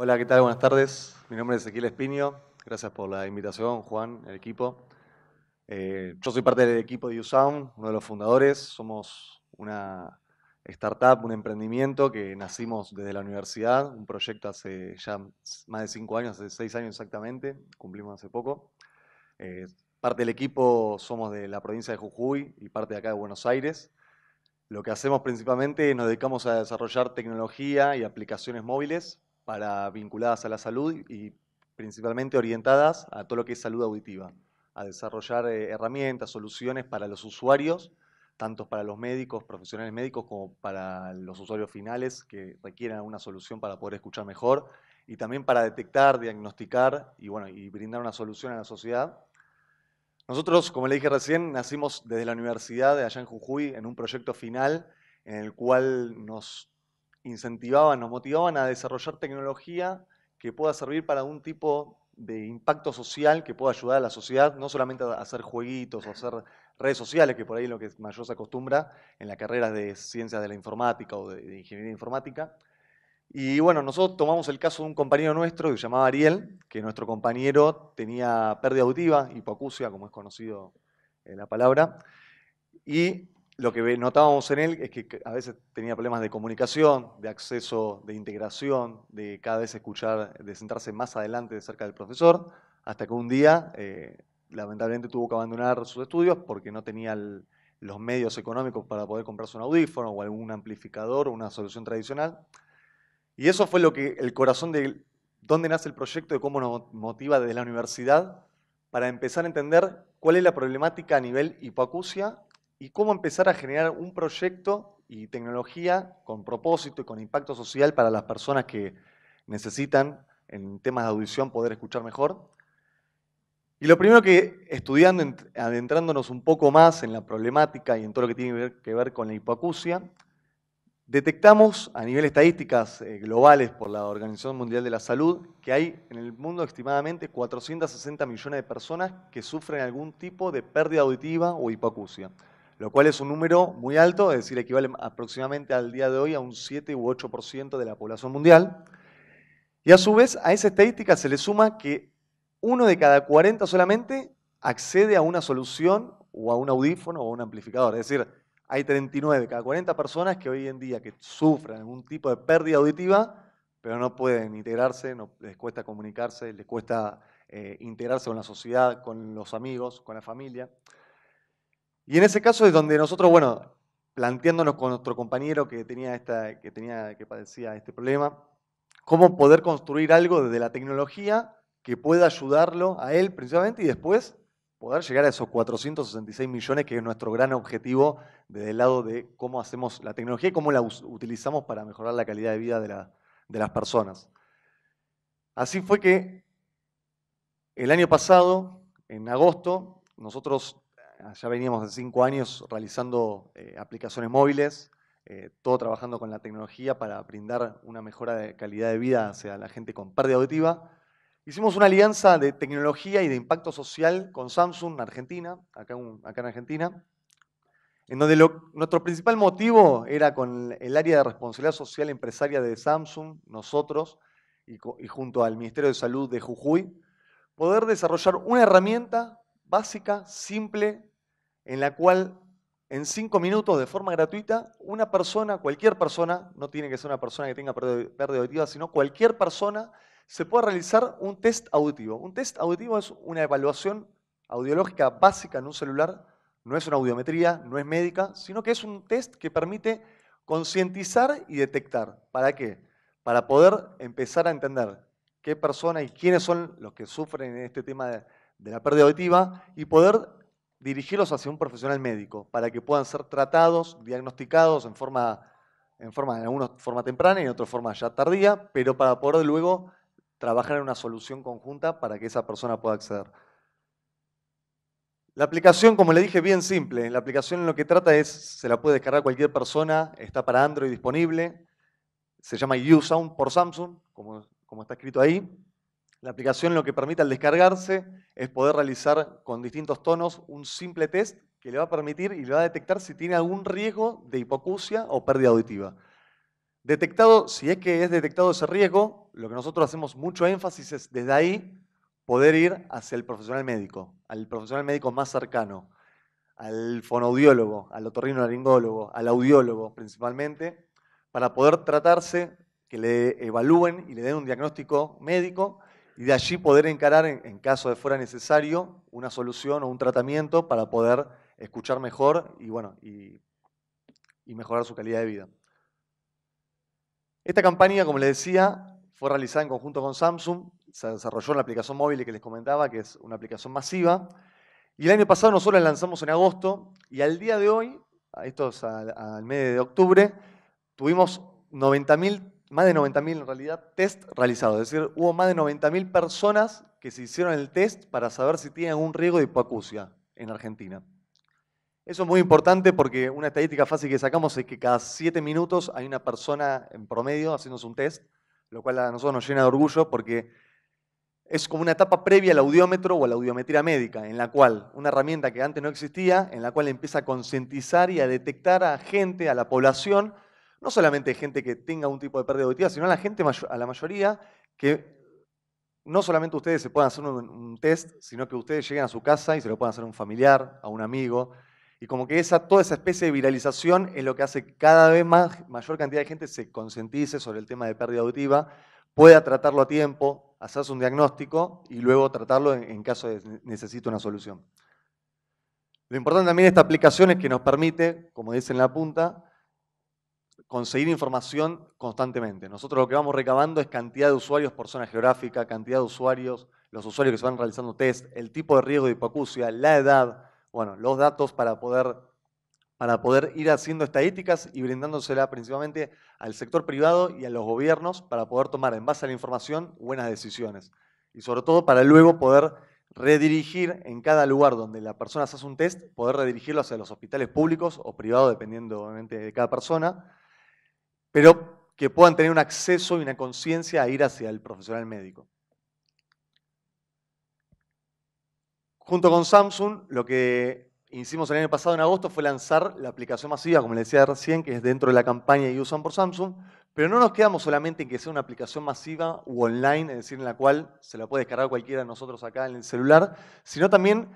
Hola, ¿qué tal? Buenas tardes. Mi nombre es Ezequiel Espiño. Gracias por la invitación, Juan, el equipo. Eh, yo soy parte del equipo de USound, uno de los fundadores. Somos una startup, un emprendimiento que nacimos desde la universidad, un proyecto hace ya más de cinco años, hace seis años exactamente, cumplimos hace poco. Eh, parte del equipo somos de la provincia de Jujuy y parte de acá de Buenos Aires. Lo que hacemos principalmente, nos dedicamos a desarrollar tecnología y aplicaciones móviles para, vinculadas a la salud y principalmente orientadas a todo lo que es salud auditiva, a desarrollar eh, herramientas, soluciones para los usuarios, tanto para los médicos, profesionales médicos, como para los usuarios finales que requieran una solución para poder escuchar mejor y también para detectar, diagnosticar y, bueno, y brindar una solución a la sociedad. Nosotros, como le dije recién, nacimos desde la universidad de allá en Jujuy en un proyecto final en el cual nos incentivaban, nos motivaban a desarrollar tecnología que pueda servir para un tipo de impacto social que pueda ayudar a la sociedad, no solamente a hacer jueguitos o hacer redes sociales, que por ahí es lo que mayor se acostumbra en las carreras de ciencias de la informática o de, ingeniería informática. Y bueno, nosotros tomamos el caso de un compañero nuestro que se llamaba Ariel, que nuestro compañero tenía pérdida auditiva, hipoacusia, como es conocido eh, la palabra, y lo que notábamos en él es que a veces tenía problemas de comunicación, de acceso, de integración, de cada vez escuchar, de centrarse más adelante de cerca del profesor, hasta que un día eh, lamentablemente tuvo que abandonar sus estudios porque no tenía los medios económicos para poder comprarse un audífono o algún amplificador o una solución tradicional. Y eso fue lo que el corazón de dónde nace el proyecto, de cómo nos motiva desde la universidad para empezar a entender cuál es la problemática a nivel hipoacusia y cómo empezar a generar un proyecto y tecnología con propósito y con impacto social para las personas que necesitan en temas de audición poder escuchar mejor. Y lo primero que estudiando, adentrándonos un poco más en la problemática y en todo lo que tiene que ver, con la hipoacusia, detectamos a nivel estadísticas eh, globales por la Organización Mundial de la Salud que hay en el mundo estimadamente 460 millones de personas que sufren algún tipo de pérdida auditiva o hipoacusia lo cual es un número muy alto, es decir, equivale aproximadamente al día de hoy a un 7 u 8% de la población mundial. Y a su vez, a esa estadística se le suma que uno de cada 40 solamente accede a una solución o a un audífono o a un amplificador. Es decir, hay 39 de cada 40 personas que hoy en día que sufren algún tipo de pérdida auditiva, pero no pueden integrarse, no, les cuesta comunicarse, les cuesta eh, integrarse con la sociedad, con los amigos, con la familia. Y en ese caso es donde nosotros, bueno, planteándonos con nuestro compañero que tenía esta, que tenía, que padecía este problema, cómo poder construir algo desde la tecnología que pueda ayudarlo a él principalmente y después poder llegar a esos 466 millones que es nuestro gran objetivo desde el lado de cómo hacemos la tecnología y cómo la utilizamos para mejorar la calidad de vida de, de las personas. Así fue que el año pasado, en agosto, nosotros Ah, ya veníamos de cinco años realizando eh, aplicaciones móviles, eh, todo trabajando con la tecnología para brindar una mejora de calidad de vida hacia la gente con pérdida auditiva. Hicimos una alianza de tecnología y de impacto social con Samsung Argentina, acá, acá en Argentina, en donde nuestro principal motivo era con el área de responsabilidad social empresaria de Samsung, nosotros, y, y junto al Ministerio de Salud de Jujuy, poder desarrollar una herramienta básica, simple, en la cual en cinco minutos de forma gratuita, una persona, cualquier persona, no tiene que ser una persona que tenga pérdida auditiva, sino cualquier persona, se puede realizar un test auditivo. Un test auditivo es una evaluación audiológica básica en un celular, no es una audiometría, no es médica, sino que es un test que permite concientizar y detectar. ¿Para qué? Para poder empezar a entender qué persona y quiénes son los que sufren en este tema de la pérdida auditiva y poder dirigirlos hacia un profesional médico para que puedan ser tratados, diagnosticados en forma, en forma, en forma temprana y en otra forma ya tardía, pero para poder luego trabajar en una solución conjunta para que esa persona pueda acceder. La aplicación, como le dije, bien simple. La aplicación en lo que trata es, se la puede descargar cualquier persona, está para Android disponible, se llama YouSound por Samsung, como, como está escrito ahí. La aplicación lo que permite al descargarse es poder realizar con distintos tonos un simple test que le va a permitir y le va a detectar si tiene algún riesgo de hipocucia o pérdida auditiva. Detectado, si es que es detectado ese riesgo, lo que nosotros hacemos mucho énfasis es desde ahí poder ir hacia el profesional médico, al profesional médico más cercano, al fonoaudiólogo, al otorrinolaringólogo, al audiólogo principalmente, para poder tratarse, que le evalúen y le den un diagnóstico médico y de allí poder encarar, en, caso de fuera necesario, una solución o un tratamiento para poder escuchar mejor y, bueno, y, mejorar su calidad de vida. Esta campaña, como les decía, fue realizada en conjunto con Samsung, se desarrolló la aplicación móvil que les comentaba, que es una aplicación masiva, y el año pasado nosotros la lanzamos en agosto, y al día de hoy, esto es al, al mes de octubre, tuvimos 90.000 más de 90.000 en realidad test realizados, es decir, hubo más de 90.000 personas que se hicieron el test para saber si tienen un riesgo de hipoacusia en Argentina. Eso es muy importante porque una estadística fácil que sacamos es que cada 7 minutos hay una persona en promedio haciéndose un test, lo cual a nosotros nos llena de orgullo porque es como una etapa previa al audiómetro o a la audiometría médica, en la cual una herramienta que antes no existía, en la cual empieza a concientizar y a detectar a gente, a la población, no solamente gente que tenga un tipo de pérdida auditiva, sino a la gente, a la mayoría, que no solamente ustedes se puedan hacer un, test, sino que ustedes lleguen a su casa y se lo puedan hacer a un familiar, a un amigo. Y como que esa, toda esa especie de viralización es lo que hace que cada vez más, mayor cantidad de gente se concientice sobre el tema de pérdida auditiva, pueda tratarlo a tiempo, hacerse un diagnóstico y luego tratarlo en, caso de necesite una solución. Lo importante también de esta aplicación es que nos permite, como dice en la punta, conseguir información constantemente. Nosotros lo que vamos recabando es cantidad de usuarios por zona geográfica, cantidad de usuarios, los usuarios que se van realizando test, el tipo de riesgo de hipoacusia, la edad, bueno, los datos para poder, para poder ir haciendo estadísticas y brindándosela principalmente al sector privado y a los gobiernos para poder tomar en base a la información buenas decisiones. Y sobre todo para luego poder redirigir en cada lugar donde la persona se hace un test, poder redirigirlo hacia los hospitales públicos o privados, dependiendo obviamente de cada persona, pero que puedan tener un acceso y una conciencia a ir hacia el profesional médico. Junto con Samsung, lo que hicimos el año pasado en agosto fue lanzar la aplicación masiva, como les decía recién, que es dentro de la campaña y usan por Samsung, pero no nos quedamos solamente en que sea una aplicación masiva u online, es decir, en la cual se la puede descargar cualquiera de nosotros acá en el celular, sino también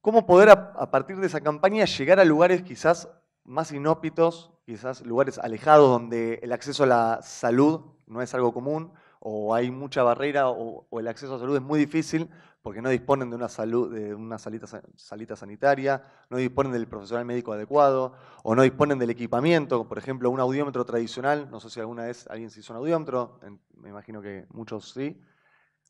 cómo poder a partir de esa campaña llegar a lugares quizás más inhóspitos, quizás lugares alejados donde el acceso a la salud no es algo común, o hay mucha barrera, o, el acceso a salud es muy difícil porque no disponen de una, salud, de una salita, salita sanitaria, no disponen del profesional médico adecuado, o no disponen del equipamiento, por ejemplo, un audiómetro tradicional, no sé si alguna vez alguien se hizo un audiómetro, me imagino que muchos sí,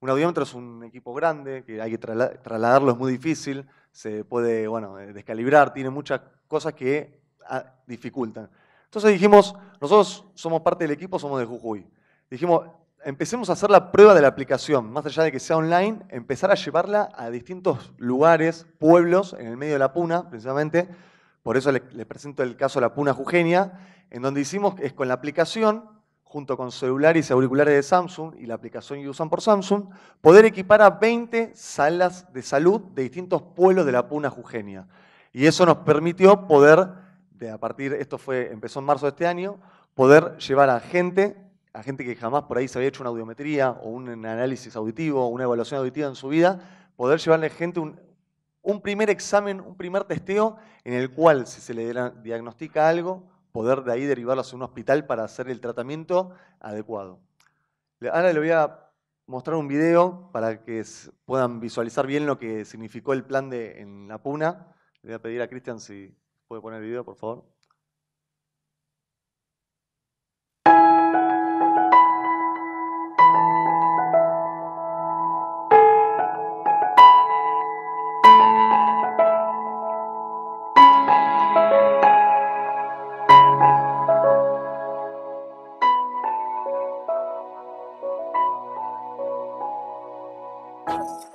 un audiómetro es un equipo grande, que hay que trasladarlo es muy difícil, se puede bueno, descalibrar, tiene muchas cosas que dificultan. Entonces dijimos, nosotros somos parte del equipo, somos de Jujuy. Dijimos, empecemos a hacer la prueba de la aplicación, más allá de que sea online, empezar a llevarla a distintos lugares, pueblos, en el medio de la puna, precisamente. Por eso les, presento el caso de la puna Jujenia, en donde hicimos, es con la aplicación, junto con celulares y auriculares de Samsung y la aplicación que usan por Samsung, poder equipar a 20 salas de salud de distintos pueblos de la puna Jujenia. Y eso nos permitió poder de a partir, esto fue, empezó en marzo de este año, poder llevar a gente, a gente que jamás por ahí se había hecho una audiometría o un análisis auditivo o una evaluación auditiva en su vida, poder llevarle a gente un, primer examen, un primer testeo en el cual si se le diagnostica algo, poder de ahí derivarlo hacia un hospital para hacer el tratamiento adecuado. Ahora le voy a mostrar un video para que puedan visualizar bien lo que significó el plan de, en la puna. Le voy a pedir a Cristian si ¿Puede poner el video, por favor?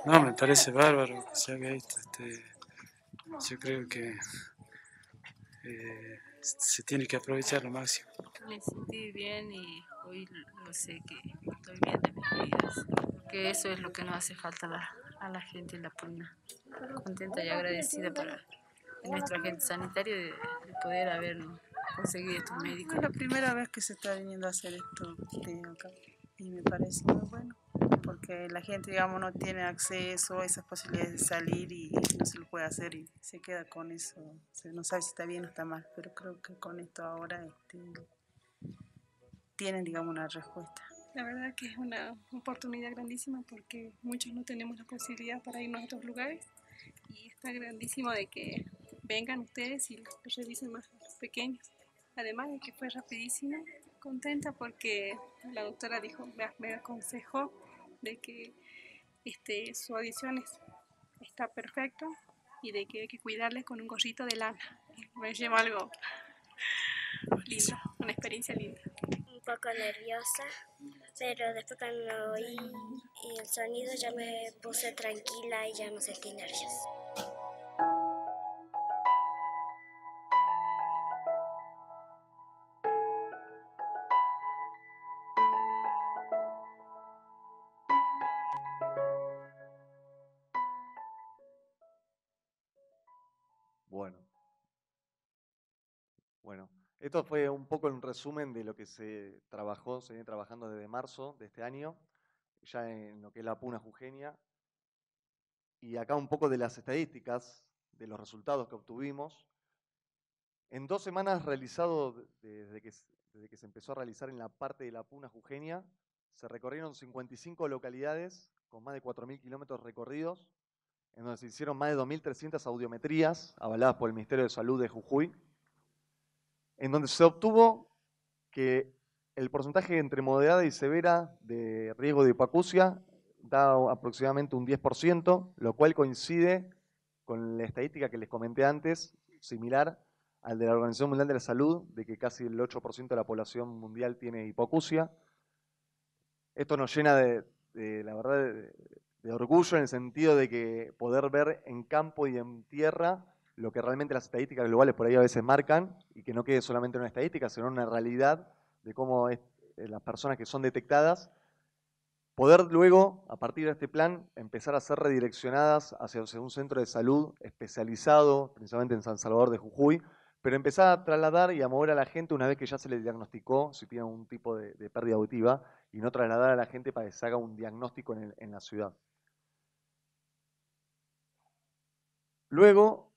No, me parece bárbaro que se haga esto. Este, yo creo que eh, se tiene que aprovechar lo máximo. Me sentí bien y hoy lo sé que estoy bien de mis vidas, que eso es lo que nos hace falta a la, gente en La Puna. Contenta y agradecida para nuestro agente sanitario de, poder habernos conseguido estos médicos. Es la primera vez que se está viniendo a hacer esto y me parece muy bueno porque la gente, digamos, no tiene acceso a esas posibilidades de salir y no se lo puede hacer y se queda con eso. no sabe si está bien o está mal, pero creo que con esto ahora este, tienen, digamos, una respuesta. La verdad que es una oportunidad grandísima porque muchos no tenemos la posibilidad para irnos a otros lugares y está grandísimo de que vengan ustedes y los revisen más pequeños. Además de que fue rapidísimo, contenta porque la doctora dijo, me aconsejó de que este, su audición está perfecta y de que hay que cuidarle con un gorrito de lana. Me lleva algo lindo, una experiencia linda. Un poco nerviosa, pero después cuando oí el sonido ya me puse tranquila y ya no sentí nervios. Esto fue un poco un resumen de lo que se trabajó, se viene trabajando desde marzo de este año, ya en lo que es la Puna Jujeña. Y acá un poco de las estadísticas, de los resultados que obtuvimos. En dos semanas realizado, desde que, se empezó a realizar en la parte de la Puna Jujeña, se recorrieron 55 localidades con más de 4.000 kilómetros recorridos, en donde se hicieron más de 2.300 audiometrías avaladas por el Ministerio de Salud de Jujuy en donde se obtuvo que el porcentaje entre moderada y severa de riesgo de hipoacusia da aproximadamente un 10%, lo cual coincide con la estadística que les comenté antes, similar al de la Organización Mundial de la Salud, de que casi el 8% de la población mundial tiene hipoacusia. Esto nos llena de, la verdad, de orgullo en el sentido de que poder ver en campo y en tierra lo que realmente las estadísticas globales por ahí a veces marcan y que no quede solamente en una estadística, sino en una realidad de cómo eh, las personas que son detectadas, poder luego, a partir de este plan, empezar a ser redireccionadas hacia un centro de salud especializado, principalmente en San Salvador de Jujuy, pero empezar a trasladar y a mover a la gente una vez que ya se le diagnosticó si tiene un tipo de, pérdida auditiva y no trasladar a la gente para que se haga un diagnóstico en la ciudad. Luego,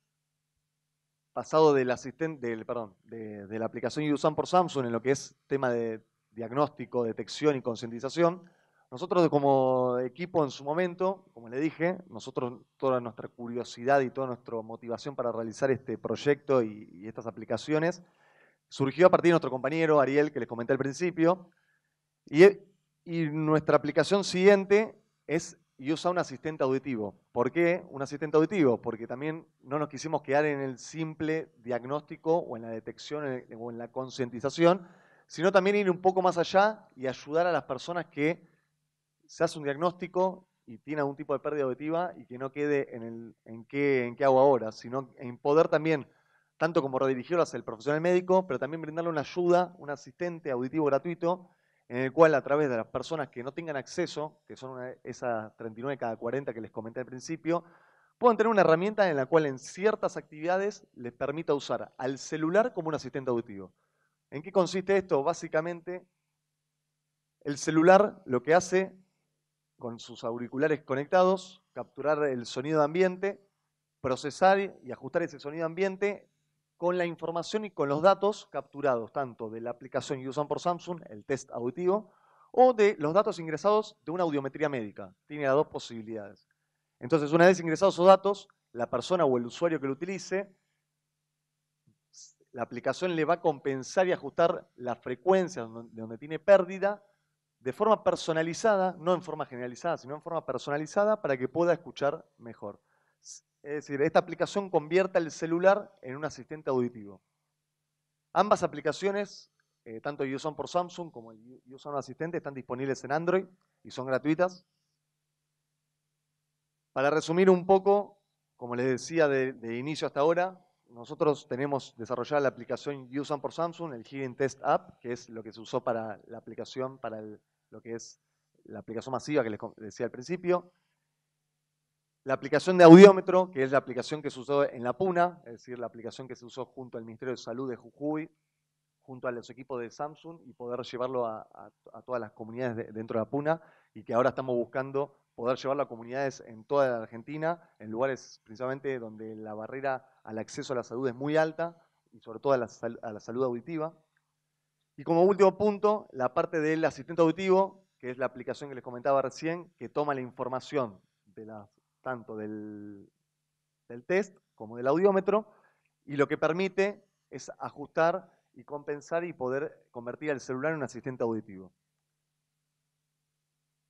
pasado del asistente, del, perdón, de, la aplicación Yusan por Samsung en lo que es tema de diagnóstico, detección y concientización, nosotros como equipo en su momento, como le dije, nosotros toda nuestra curiosidad y toda nuestra motivación para realizar este proyecto y, estas aplicaciones surgió a partir de nuestro compañero Ariel, que les comenté al principio, y nuestra aplicación siguiente es y usa un asistente auditivo. ¿Por qué un asistente auditivo? Porque también no nos quisimos quedar en el simple diagnóstico o en la detección o en la concientización, sino también ir un poco más allá y ayudar a las personas que se hace un diagnóstico y tiene algún tipo de pérdida auditiva y que no quede en, el, en, qué, en qué hago ahora, sino en poder también, tanto como hacia el profesional médico, pero también brindarle una ayuda, un asistente auditivo gratuito en el cual a través de las personas que no tengan acceso, que son esas 39 cada 40 que les comenté al principio, pueden tener una herramienta en la cual en ciertas actividades les permita usar al celular como un asistente auditivo. ¿En qué consiste esto? Básicamente, el celular lo que hace con sus auriculares conectados, capturar el sonido de ambiente, procesar y ajustar ese sonido ambiente con la información y con los datos capturados tanto de la aplicación Usan por Samsung, el test auditivo, o de los datos ingresados de una audiometría médica. Tiene las dos posibilidades. Entonces, una vez ingresados esos datos, la persona o el usuario que lo utilice, la aplicación le va a compensar y ajustar la frecuencia de donde tiene pérdida de forma personalizada, no en forma generalizada, sino en forma personalizada para que pueda escuchar mejor. Es decir, esta aplicación convierta el celular en un asistente auditivo. Ambas aplicaciones, eh, tanto el por Samsung como el Uson Asistente, están disponibles en Android y son gratuitas. Para resumir un poco, como les decía de, inicio hasta ahora, nosotros tenemos desarrollada la aplicación On por Samsung, el Hidden Test App, que es lo que se usó para la aplicación, para lo que es la aplicación masiva que les decía al principio. La aplicación de audiómetro, que es la aplicación que se usó en la PUNA, es decir, la aplicación que se usó junto al Ministerio de Salud de Jujuy, junto a los equipos de Samsung y poder llevarlo a, todas las comunidades dentro de la PUNA y que ahora estamos buscando poder llevarlo a comunidades en toda la Argentina, en lugares principalmente donde la barrera al acceso a la salud es muy alta y sobre todo a la, salud auditiva. Y como último punto, la parte del asistente auditivo, que es la aplicación que les comentaba recién, que toma la información de la tanto del, test como del audiómetro, y lo que permite es ajustar y compensar y poder convertir el celular en un asistente auditivo.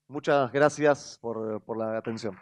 Muchas gracias por la atención.